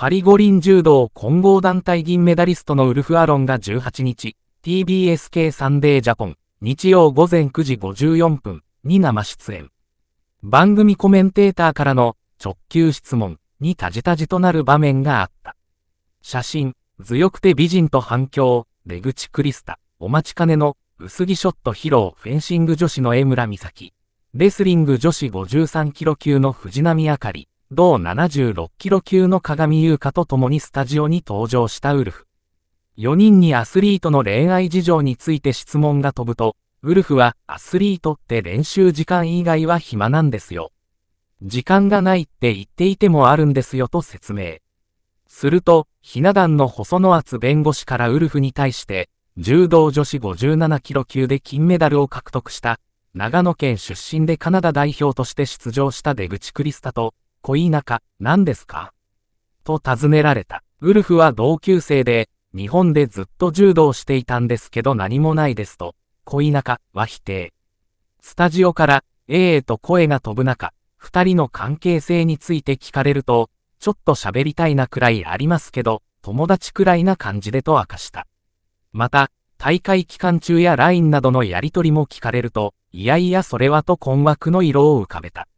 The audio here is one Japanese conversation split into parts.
パリ五輪柔道混合団体銀メダリストのウルフ・アロンが18日、TBS k サンデージャポン、日曜午前9時54分に生出演。番組コメンテーターからの直球質問にタジタジとなる場面があった。写真、強くて美人と反響、出口クリスタ、お待ちかねの薄着ショット披露、フェンシング女子の江村美咲、レスリング女子53キロ級の藤波あかり、同76キロ級の鏡優香と共にスタジオに登場したウルフ。4人にアスリートの恋愛事情について質問が飛ぶと、ウルフはアスリートって練習時間以外は暇なんですよ。時間がないって言っていてもあるんですよと説明。すると、ひな壇の細野厚弁護士からウルフに対して、柔道女子57キロ級で金メダルを獲得した、長野県出身でカナダ代表として出場した出口クリスタと、恋仲、何ですかと尋ねられた。ウルフは同級生で、日本でずっと柔道していたんですけど何もないですと、恋仲は否定。スタジオから、ええと声が飛ぶ中、二人の関係性について聞かれると、ちょっと喋りたいなくらいありますけど、友達くらいな感じでと明かした。また、大会期間中や LINE などのやりとりも聞かれると、いやいやそれはと困惑の色を浮かべた。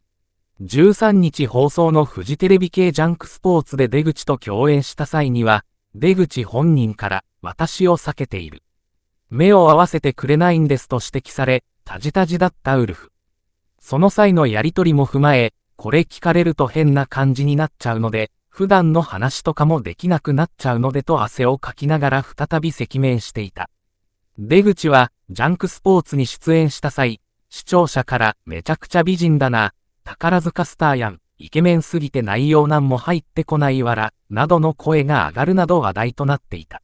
13日放送のフジテレビ系ジャンクスポーツで出口と共演した際には、出口本人から私を避けている。目を合わせてくれないんですと指摘され、タジタジだったウルフ。その際のやりとりも踏まえ、これ聞かれると変な感じになっちゃうので、普段の話とかもできなくなっちゃうのでと汗をかきながら再び赤面していた。出口は、ジャンクスポーツに出演した際、視聴者からめちゃくちゃ美人だな、宝塚スターやん、イケメンすぎて内容なんも入ってこないわら、などの声が上がるなど話題となっていた。